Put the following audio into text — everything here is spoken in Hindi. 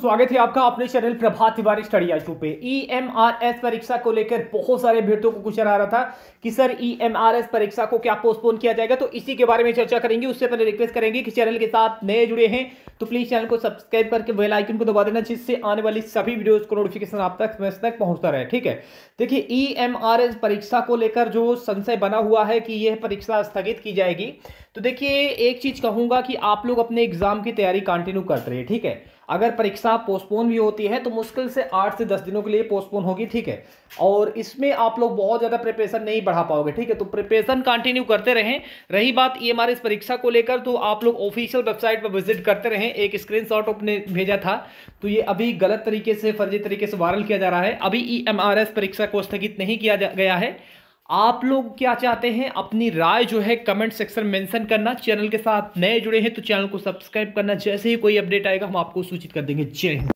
स्वागत है आपका अपने चैनल प्रभात तिवारी स्टडी आज पे ई एम आर एस परीक्षा को लेकर बहुत सारे अभ्यर्थियों को क्वेश्चन आ रहा था कि sir E M R S परीक्षा को क्या पोस्टपोन किया जाएगा तो इसी के बारे में चर्चा करेंगे उससे पहले रिक्वेस्ट करेंगे कि चैनल के साथ नए जुड़े हैं तो प्लीज़ चैनल को सब्सक्राइब करके बेल आइकन को दबा देना जिससे आने वाली सभी वीडियोस को नोटिफिकेशन आप तक मैच तक पहुंचता रहे ठीक है देखिए ई e परीक्षा को लेकर जो संशय बना हुआ है कि यह परीक्षा स्थगित की जाएगी तो देखिए एक चीज़ कहूंगा कि आप लोग अपने एग्ज़ाम की तैयारी कंटिन्यू करते रहिए ठीक है अगर परीक्षा पोस्टपोन भी होती है तो मुश्किल से आठ से दस दिनों के लिए पोस्टपोन होगी ठीक है और इसमें आप लोग बहुत ज़्यादा प्रिपरेशन नहीं बढ़ा पाओगे ठीक है तो प्रिपरेशन कंटिन्यू करते रहें रही बात ई e एम परीक्षा को लेकर तो आप लोग ऑफिशियल वेबसाइट पर विजिट करते रहें में एक स्क्रीनशॉट शॉट भेजा था तो ये अभी गलत तरीके से फर्जी तरीके से वायरल किया जा रहा है अभी ई e परीक्षा को स्थगित नहीं किया गया है आप लोग क्या चाहते हैं अपनी राय जो है कमेंट सेक्शन मेंशन करना चैनल के साथ नए जुड़े हैं तो चैनल को सब्सक्राइब करना जैसे ही कोई अपडेट आएगा हम आपको सूचित कर देंगे जय हिंद